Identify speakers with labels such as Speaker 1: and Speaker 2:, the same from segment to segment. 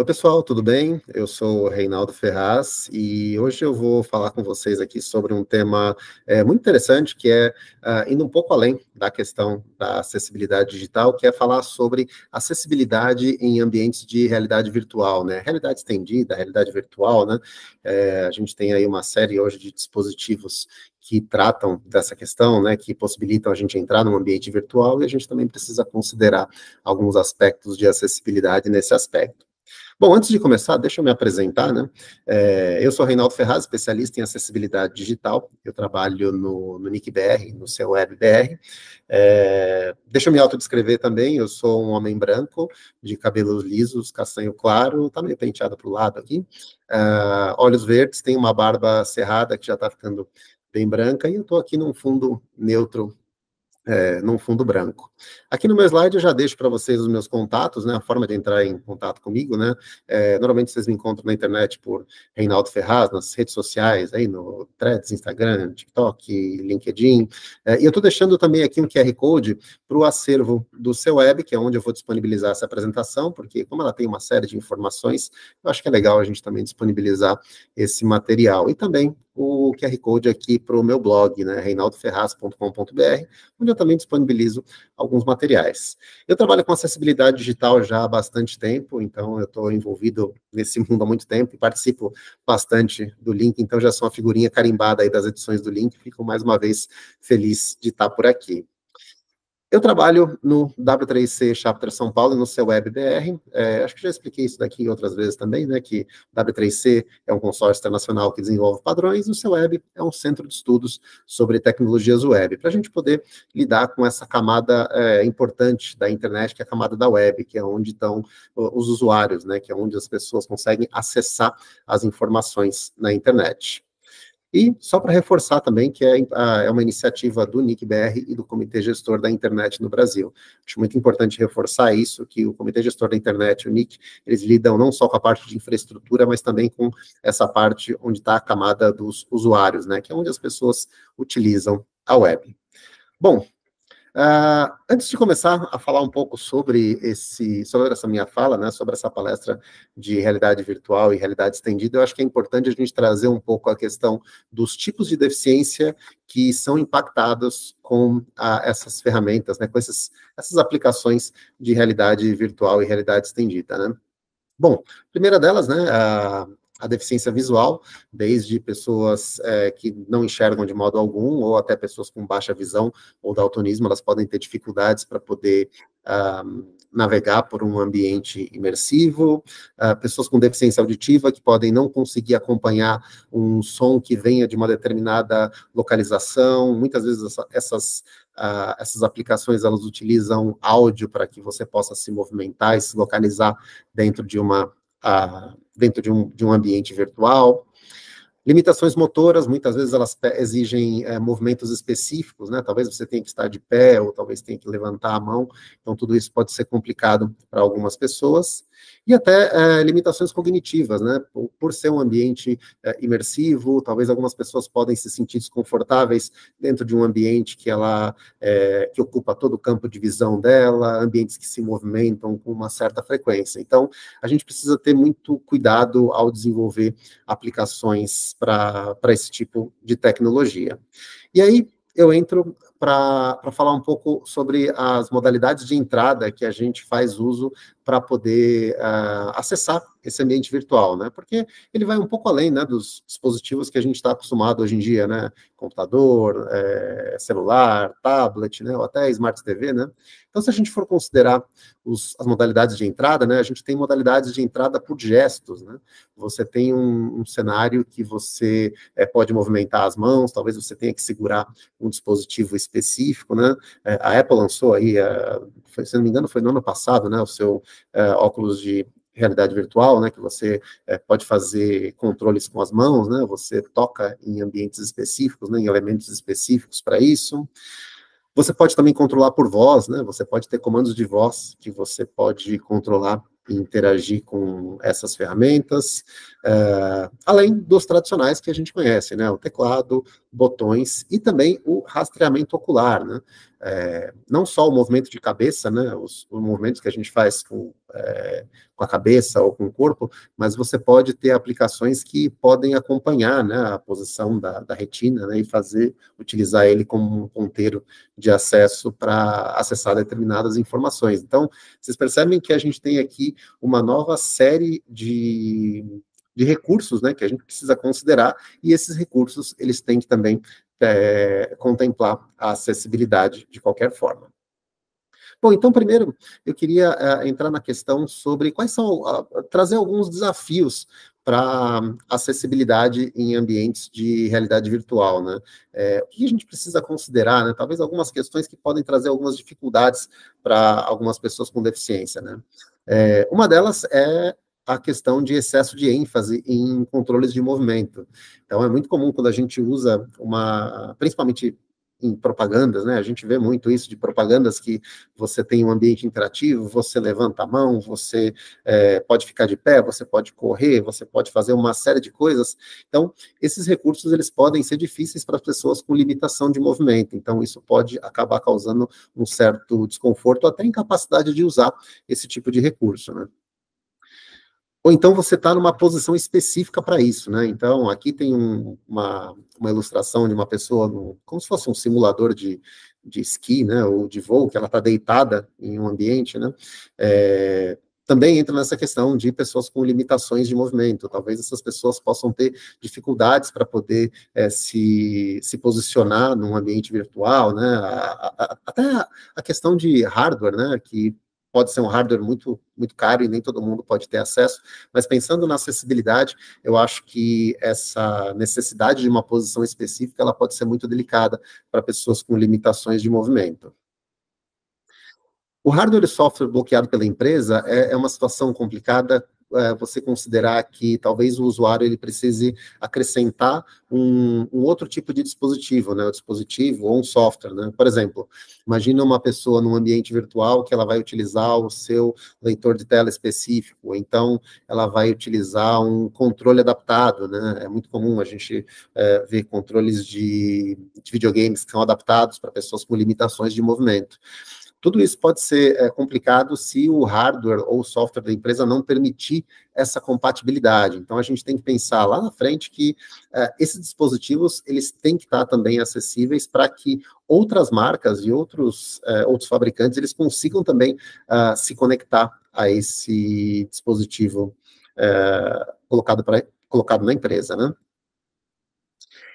Speaker 1: Oi, pessoal, tudo bem? Eu sou Reinaldo Ferraz e hoje eu vou falar com vocês aqui sobre um tema é, muito interessante que é uh, indo um pouco além da questão da acessibilidade digital, que é falar sobre acessibilidade em ambientes de realidade virtual, né? Realidade estendida, realidade virtual, né? É, a gente tem aí uma série hoje de dispositivos que tratam dessa questão, né, que possibilitam a gente entrar num ambiente virtual e a gente também precisa considerar alguns aspectos de acessibilidade nesse aspecto. Bom, antes de começar, deixa eu me apresentar, né? É, eu sou Reinaldo Ferraz, especialista em acessibilidade digital. Eu trabalho no, no NICBR, no seu WebBR. É, deixa eu me autodescrever também. Eu sou um homem branco, de cabelos lisos, castanho claro, tá meio penteado para o lado aqui. É, olhos verdes, tenho uma barba cerrada que já está ficando bem branca, e eu estou aqui num fundo neutro é, num fundo branco. Aqui no meu slide eu já deixo para vocês os meus contatos, né, a forma de entrar em contato comigo, né, é, normalmente vocês me encontram na internet por Reinaldo Ferraz, nas redes sociais, aí no Threads, Instagram, TikTok, LinkedIn, é, e eu estou deixando também aqui um QR Code para o acervo do seu web, que é onde eu vou disponibilizar essa apresentação, porque como ela tem uma série de informações, eu acho que é legal a gente também disponibilizar esse material, e também o QR Code aqui para o meu blog, né, reinaldoferraz.com.br, onde eu também disponibilizo alguns materiais. Eu trabalho com acessibilidade digital já há bastante tempo, então eu estou envolvido nesse mundo há muito tempo e participo bastante do Link, então já sou uma figurinha carimbada aí das edições do Link, fico mais uma vez feliz de estar por aqui. Eu trabalho no W3C Chapter São Paulo e no seu WebBR. É, acho que já expliquei isso daqui outras vezes também, né? Que W3C é um consórcio internacional que desenvolve padrões e o seu Web é um centro de estudos sobre tecnologias web, para a gente poder lidar com essa camada é, importante da internet, que é a camada da web, que é onde estão os usuários, né? Que é onde as pessoas conseguem acessar as informações na internet. E só para reforçar também que é, é uma iniciativa do NICBR e do Comitê Gestor da Internet no Brasil. Acho muito importante reforçar isso, que o Comitê Gestor da Internet, o NIC, eles lidam não só com a parte de infraestrutura, mas também com essa parte onde está a camada dos usuários, né, que é onde as pessoas utilizam a web. Bom, ah, antes de começar a falar um pouco sobre esse, sobre essa minha fala, né, sobre essa palestra de realidade virtual e realidade estendida, eu acho que é importante a gente trazer um pouco a questão dos tipos de deficiência que são impactados com a, ah, essas ferramentas, né, com essas, essas aplicações de realidade virtual e realidade estendida, né. Bom, primeira delas, né, a, ah, a deficiência visual, desde pessoas é, que não enxergam de modo algum, ou até pessoas com baixa visão ou daltonismo, elas podem ter dificuldades para poder ah, navegar por um ambiente imersivo, uh, pessoas com deficiência auditiva que podem não conseguir acompanhar um som que venha de uma determinada localização, muitas vezes essa, essas Uh, essas aplicações elas utilizam áudio para que você possa se movimentar e se localizar dentro de uma uh, dentro de um, de um ambiente virtual. Limitações motoras, muitas vezes elas exigem é, movimentos específicos, né? Talvez você tenha que estar de pé ou talvez tenha que levantar a mão. Então, tudo isso pode ser complicado para algumas pessoas e até é, limitações cognitivas, né? Por, ser um ambiente é, imersivo, talvez algumas pessoas podem se sentir desconfortáveis dentro de um ambiente que ela é, que ocupa todo o campo de visão dela, ambientes que se movimentam com uma certa frequência. Então, a gente precisa ter muito cuidado ao desenvolver aplicações para esse tipo de tecnologia. E aí, eu entro para falar um pouco sobre as modalidades de entrada que a gente faz uso para poder uh, acessar esse ambiente virtual, né? Porque ele vai um pouco além, né, dos dispositivos que a gente está acostumado hoje em dia, né? Computador, é, celular, tablet, né? Ou até smart TV, né? Então, se a gente for considerar os, as modalidades de entrada, né? A gente tem modalidades de entrada por gestos, né? Você tem um, um cenário que você é, pode movimentar as mãos, talvez você tenha que segurar um dispositivo específico, né? É, a Apple lançou aí, a, ah, foi, se não me engano, foi no ano passado, né? O seu é, óculos de realidade virtual, né, que você é, pode fazer controles com as mãos, né, você toca em ambientes específicos, né, em elementos específicos para isso. Você pode também controlar por voz, né, você pode ter comandos de voz que você pode controlar e interagir com essas ferramentas, é, além dos tradicionais que a gente conhece, né, o teclado, botões e também o rastreamento ocular, né, é, não só o movimento de cabeça, né, os, os movimentos que a gente faz com, é, com a cabeça ou com o corpo, mas você pode ter aplicações que podem acompanhar né, a posição da, da retina né, e fazer, utilizar ele como um ponteiro de acesso para acessar determinadas informações. Então, vocês percebem que a gente tem aqui uma nova série de de recursos, né, que a gente precisa considerar, e esses recursos, eles têm que também é, contemplar a acessibilidade de qualquer forma. Bom, então primeiro eu queria é, entrar na questão sobre quais são trazer alguns desafios para acessibilidade em ambientes de realidade virtual, né? É, o que a gente precisa considerar, né? Talvez algumas questões que podem trazer algumas dificuldades para algumas pessoas com deficiência, né? É, uma delas é a questão de excesso de ênfase em controles de movimento. Então, é muito comum quando a gente usa uma, principalmente em propagandas, né? A gente vê muito isso de propagandas que você tem um ambiente interativo, você levanta a mão, você é, pode ficar de pé, você pode correr, você pode fazer uma série de coisas. Então, esses recursos eles podem ser difíceis para as pessoas com limitação de movimento. Então, isso pode acabar causando um certo desconforto, até incapacidade de usar esse tipo de recurso, né? ou então você está numa posição específica para isso, né? Então, aqui tem um, uma, uma ilustração de uma pessoa, no, como se fosse um simulador de, de esqui, né? Ou de voo, que ela está deitada em um ambiente, né? É, também entra nessa questão de pessoas com limitações de movimento. Talvez essas pessoas possam ter dificuldades para poder é, se, se posicionar num ambiente virtual, né? A, a, até a questão de hardware, né? Que pode ser um hardware muito, muito caro e nem todo mundo pode ter acesso, mas pensando na acessibilidade, eu acho que essa necessidade de uma posição específica ela pode ser muito delicada para pessoas com limitações de movimento. O hardware e software bloqueado pela empresa é, é uma situação complicada é, você considerar que talvez o usuário ele precise acrescentar um, um, outro tipo de dispositivo, né? O dispositivo ou um software, né? Por exemplo, imagina uma pessoa num ambiente virtual que ela vai utilizar o seu leitor de tela específico, ou então ela vai utilizar um controle adaptado, né? É muito comum a gente é, ver controles de, de videogames que são adaptados para pessoas com limitações de movimento. Tudo isso pode ser é, complicado se o hardware ou o software da empresa não permitir essa compatibilidade. Então a gente tem que pensar lá na frente que é, esses dispositivos eles têm que estar também acessíveis para que outras marcas e outros, é, outros fabricantes eles consigam também é, se conectar a esse dispositivo é, colocado, pra, colocado na empresa, né?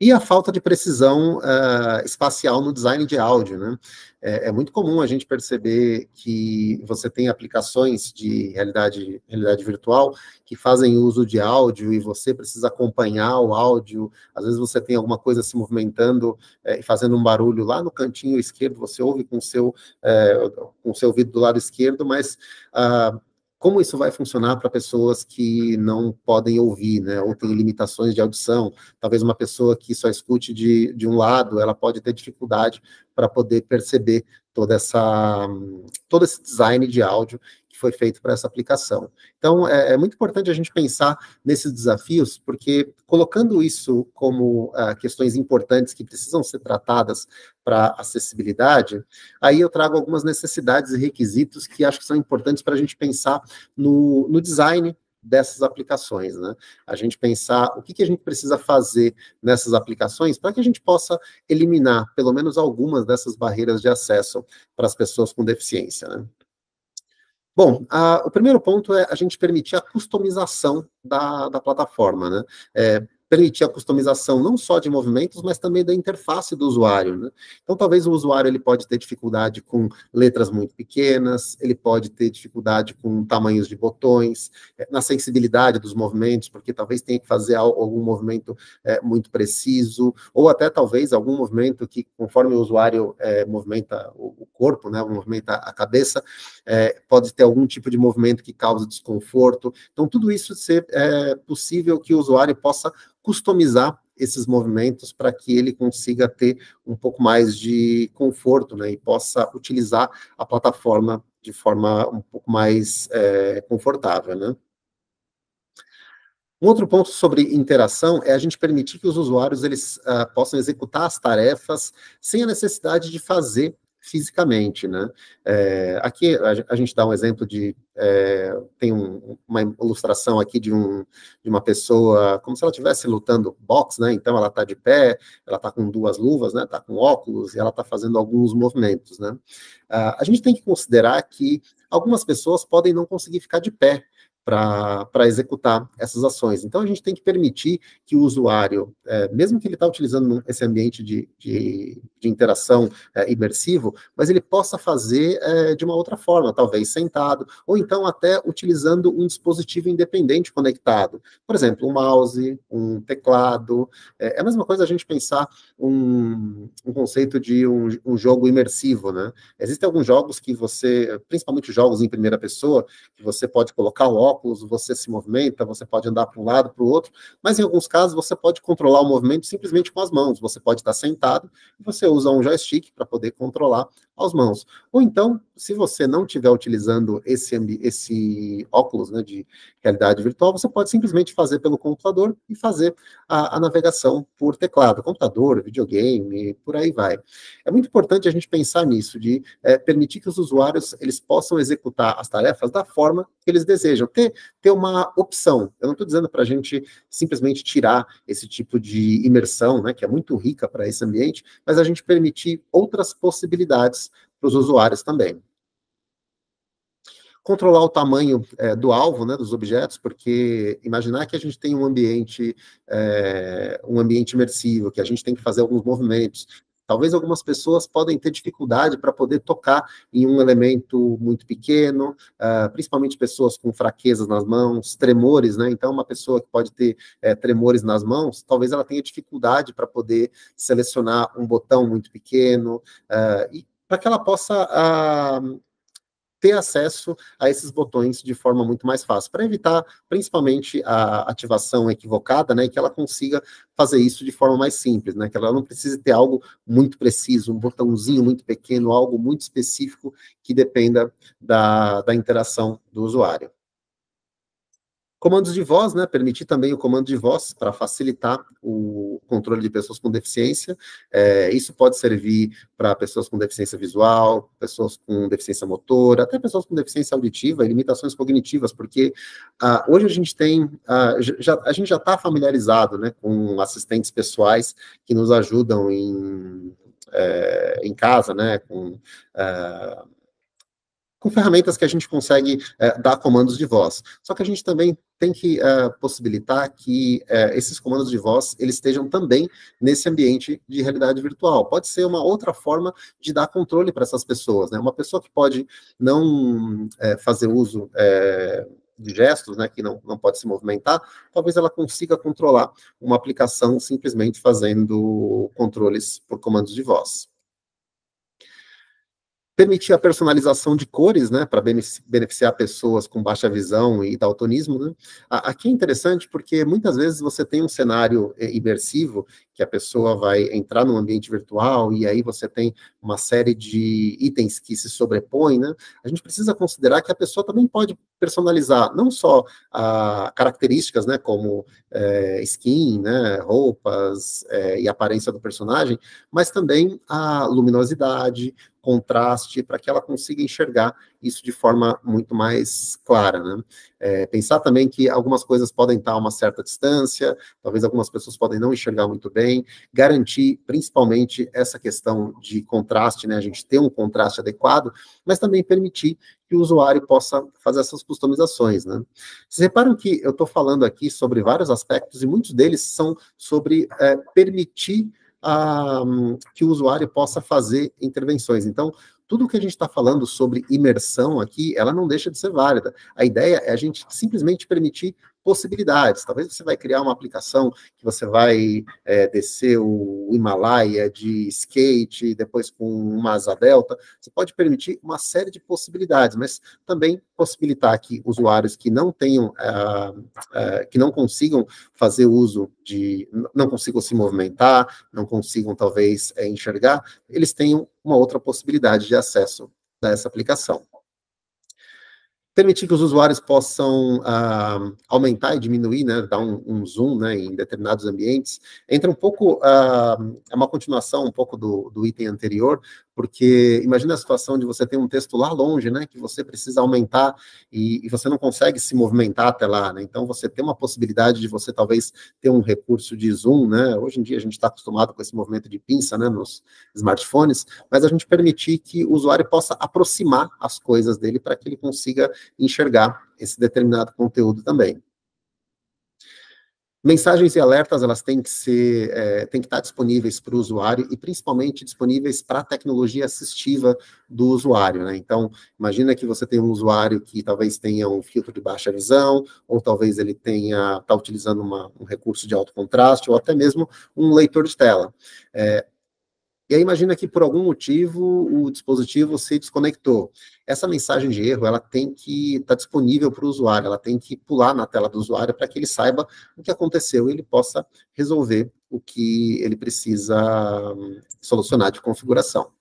Speaker 1: e a falta de precisão uh, espacial no design de áudio. Né? É, é, muito comum a gente perceber que você tem aplicações de realidade, realidade virtual que fazem uso de áudio e você precisa acompanhar o áudio. Às vezes você tem alguma coisa se movimentando eh, e é, fazendo um barulho lá no cantinho esquerdo, você ouve com o seu, é, com o seu ouvido do lado esquerdo, mas uh, como isso vai funcionar para pessoas que não podem ouvir, né, ou têm limitações de audição. Talvez uma pessoa que só escute de, de um lado, ela pode ter dificuldade para poder perceber toda essa, hum, todo esse design de áudio que foi feito para essa aplicação. Então, é, é, muito importante a gente pensar nesses desafios, porque colocando isso como ah, questões importantes que precisam ser tratadas para acessibilidade, aí eu trago algumas necessidades e requisitos que acho que são importantes para a gente pensar no, no design dessas aplicações, né? A gente pensar o que, que a gente precisa fazer nessas aplicações para que a gente possa eliminar pelo menos algumas dessas barreiras de acesso para as pessoas com deficiência, né? Bom, a, o primeiro ponto é a gente permitir a customização da, da plataforma, né? É, permitia a customização não só de movimentos, mas também da interface do usuário. Né? Então, talvez o usuário ele pode ter dificuldade com letras muito pequenas, ele pode ter dificuldade com tamanhos de botões, é, na sensibilidade dos movimentos, porque talvez tenha que fazer algum movimento é, muito preciso, ou até talvez algum movimento que, conforme o usuário é, movimenta o corpo, né, movimenta a cabeça, é, pode ter algum tipo de movimento que causa desconforto. Então, tudo isso ser é, possível que o usuário possa customizar esses movimentos para que ele consiga ter um pouco mais de conforto, né, e possa utilizar a plataforma de forma um pouco mais é, confortável, né. Um outro ponto sobre interação é a gente permitir que os usuários eles uh, possam executar as tarefas sem a necessidade de fazer fisicamente, né? É, aqui a, gente dá um exemplo de é, tem um, uma ilustração aqui de, um, de uma pessoa como se ela estivesse lutando boxe, né? Então ela está de pé, ela está com duas luvas, né? Está com óculos e ela está fazendo alguns movimentos, né? Ah, a gente tem que considerar que algumas pessoas podem não conseguir ficar de pé para executar essas ações. Então, a gente tem que permitir que o usuário, é, mesmo que ele está utilizando esse ambiente de, de, de interação é, imersivo, mas ele possa fazer é, de uma outra forma, talvez sentado, ou então até utilizando um dispositivo independente conectado. Por exemplo, um mouse, um teclado. É, é a mesma coisa a gente pensar um, um conceito de um, um jogo imersivo, né? Existem alguns jogos que você, principalmente jogos em primeira pessoa, que você pode colocar o óculos óculos, você se movimenta, você pode andar para um lado, para o outro, mas em alguns casos você pode controlar o movimento simplesmente com as mãos. Você pode estar sentado e você usa um joystick para poder controlar as mãos. Ou então se você não estiver utilizando esse, esse óculos né, de realidade virtual, você pode simplesmente fazer pelo computador e fazer a, a, navegação por teclado, computador, videogame, por aí vai. É muito importante a gente pensar nisso, de é, permitir que os usuários eles possam executar as tarefas da forma que eles desejam, ter, ter uma opção. Eu não estou dizendo para a gente simplesmente tirar esse tipo de imersão, né, que é muito rica para esse ambiente, mas a gente permitir outras possibilidades para os usuários também. Controlar o tamanho é, do alvo, né, dos objetos, porque imaginar que a gente tem um ambiente, é, um ambiente imersivo, que a gente tem que fazer alguns movimentos, Talvez algumas pessoas podem ter dificuldade para poder tocar em um elemento muito pequeno, uh, principalmente pessoas com fraquezas nas mãos, tremores, né? Então, uma pessoa que pode ter é, tremores nas mãos, talvez ela tenha dificuldade para poder selecionar um botão muito pequeno uh, e para que ela possa a, ah, ter acesso a esses botões de forma muito mais fácil, para evitar principalmente a ativação equivocada, né, que ela consiga fazer isso de forma mais simples, né, que ela não precise ter algo muito preciso, um botãozinho muito pequeno, algo muito específico que dependa da, da interação do usuário. Comandos de voz, né? Permitir também o comando de voz para facilitar o controle de pessoas com deficiência. É, isso pode servir para pessoas com deficiência visual, pessoas com deficiência motora, até pessoas com deficiência auditiva e limitações cognitivas, porque ah, hoje a gente tem, ah, já, a gente já está familiarizado, né, com assistentes pessoais que nos ajudam em, é, em casa, né, com ah, com ferramentas que a gente consegue é, dar comandos de voz. Só que a gente também tem que é, possibilitar que é, esses comandos de voz eles estejam também nesse ambiente de realidade virtual. Pode ser uma outra forma de dar controle para essas pessoas, né? Uma pessoa que pode não fazer uso de gestos, né, que não, não pode se movimentar, talvez ela consiga controlar uma aplicação simplesmente fazendo controles por comandos de voz permitir a personalização de cores, né, para beneficiar pessoas com baixa visão e daltonismo. Né? Aqui é interessante porque muitas vezes você tem um cenário eh, imersivo que a pessoa vai entrar num ambiente virtual e aí você tem uma série de itens que se sobrepõem, né? A gente precisa considerar que a pessoa também pode personalizar não só ah, características, né, como eh, skin, né, roupas eh, e aparência do personagem, mas também a luminosidade, contraste, para que ela consiga enxergar isso de forma muito mais clara. Né? É, pensar também que algumas coisas podem estar a uma certa distância, talvez algumas pessoas podem não enxergar muito bem, também garantir, principalmente, essa questão de contraste, né? A gente ter um contraste adequado, mas também permitir que o usuário possa fazer essas customizações, né? Vocês reparam que eu estou falando aqui sobre vários aspectos e muitos deles são sobre é, permitir a, ah, que o usuário possa fazer intervenções. Então, tudo que a gente está falando sobre imersão aqui, ela não deixa de ser válida. A ideia é a gente simplesmente permitir possibilidades. Talvez você vai criar uma aplicação que você vai é, descer o Himalaia de skate, depois com uma asa delta. Você pode permitir uma série de possibilidades, mas também possibilitar que usuários que não tenham, ah, ah, que não consigam fazer uso de, não consigam se movimentar, não consigam talvez é, enxergar, eles tenham uma outra possibilidade de acesso a essa aplicação permitir que os usuários possam uh, aumentar e diminuir, né, dar um, um zoom né, em determinados ambientes, entra um pouco, uh, é uma continuação um pouco do, do item anterior, porque imagina a situação de você ter um texto lá longe, né, que você precisa aumentar e, e você não consegue se movimentar até lá, né, então você tem uma possibilidade de você talvez ter um recurso de zoom, né, hoje em dia a gente está acostumado com esse movimento de pinça, né, nos smartphones, mas a gente permitir que o usuário possa aproximar as coisas dele para que ele consiga enxergar esse determinado conteúdo também. Mensagens e alertas elas têm que ser, é, têm que estar disponíveis para o usuário e principalmente disponíveis para a tecnologia assistiva do usuário, né? Então, imagina que você tem um usuário que talvez tenha um filtro de baixa visão, ou talvez ele tenha está utilizando uma, um recurso de alto contraste, ou até mesmo um leitor de tela. É, e aí imagina que por algum motivo o dispositivo se desconectou. Essa mensagem de erro, ela tem que estar tá disponível para o usuário, ela tem que pular na tela do usuário para que ele saiba o que aconteceu e ele possa resolver o que ele precisa hum, solucionar de configuração.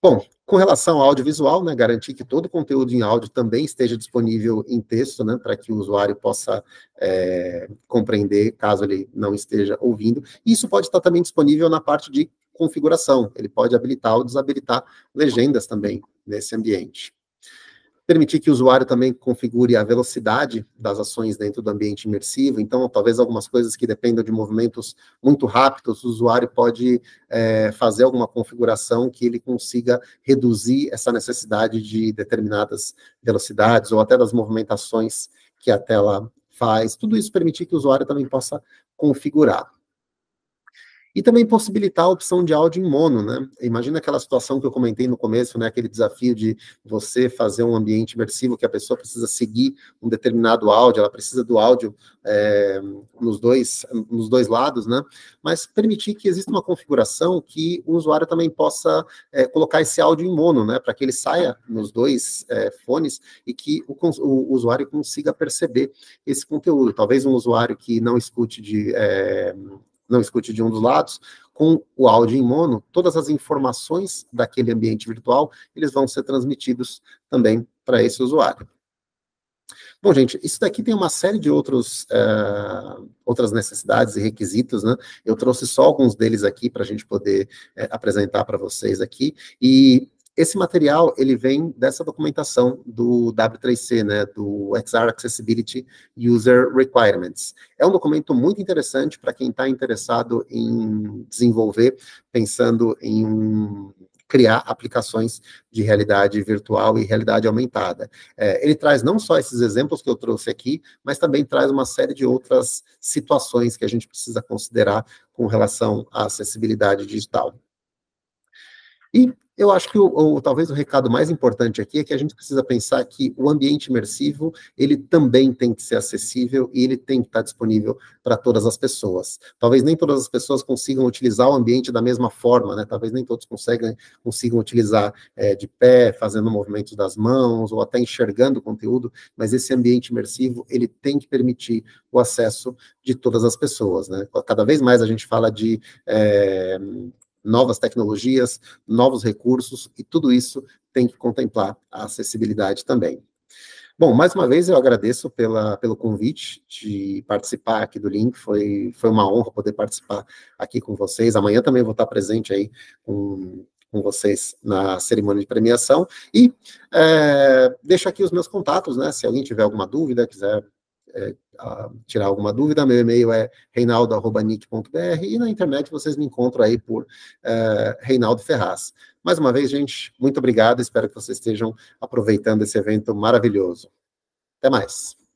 Speaker 1: Bom, com relação ao audiovisual, né, garantir que todo o conteúdo em áudio também esteja disponível em texto, né, para que o usuário possa é, compreender, caso ele não esteja ouvindo. Isso pode estar tá também disponível na parte de configuração, ele pode habilitar ou desabilitar legendas também nesse ambiente. Permitir que o usuário também configure a velocidade das ações dentro do ambiente imersivo, então talvez algumas coisas que dependam de movimentos muito rápidos, o usuário pode é, fazer alguma configuração que ele consiga reduzir essa necessidade de determinadas velocidades ou até das movimentações que a tela faz. Tudo isso permitir que o usuário também possa configurar. E também possibilitar a opção de áudio em mono, né? Imagina aquela situação que eu comentei no começo, né? Aquele desafio de você fazer um ambiente imersivo que a pessoa precisa seguir um determinado áudio, ela precisa do áudio é, nos, dois, nos dois lados, né? Mas permitir que exista uma configuração que o usuário também possa é, colocar esse áudio em mono, né? Para que ele saia nos dois é, fones e que o, o, usuário consiga perceber esse conteúdo. Talvez um usuário que não escute de não escute de um dos lados, com o áudio em mono, todas as informações daquele ambiente virtual, eles vão ser transmitidos também para esse usuário. Bom, gente, isso daqui tem uma série de outros, uh, outras necessidades e requisitos, né? Eu trouxe só alguns deles aqui para a gente poder uh, apresentar para vocês aqui. E esse material, ele vem dessa documentação do W3C, né, do XR Accessibility User Requirements. É um documento muito interessante para quem está interessado em desenvolver, pensando em criar aplicações de realidade virtual e realidade aumentada. É, ele traz não só esses exemplos que eu trouxe aqui, mas também traz uma série de outras situações que a gente precisa considerar com relação à acessibilidade digital. E eu acho que o, o, talvez o recado mais importante aqui é que a gente precisa pensar que o ambiente imersivo ele também tem que ser acessível e ele tem que estar disponível para todas as pessoas. Talvez nem todas as pessoas consigam utilizar o ambiente da mesma forma, né? Talvez nem todos conseguem, consigam utilizar é, de pé, fazendo movimentos das mãos ou até enxergando o conteúdo, mas esse ambiente imersivo ele tem que permitir o acesso de todas as pessoas, né? Cada vez mais a gente fala de é, novas tecnologias, novos recursos, e tudo isso tem que contemplar a acessibilidade também. Bom, mais uma vez eu agradeço pela, pelo convite de participar aqui do Link, foi, foi uma honra poder participar aqui com vocês. Amanhã também vou estar presente aí com, com vocês na cerimônia de premiação. E é, deixo aqui os meus contatos, né? Se alguém tiver alguma dúvida, quiser é, a, tirar alguma dúvida, meu e-mail é reinaldo.nic.br e na internet vocês me encontram aí por é, Reinaldo Ferraz. Mais uma vez, gente, muito obrigado. Espero que vocês estejam aproveitando esse evento maravilhoso. Até mais.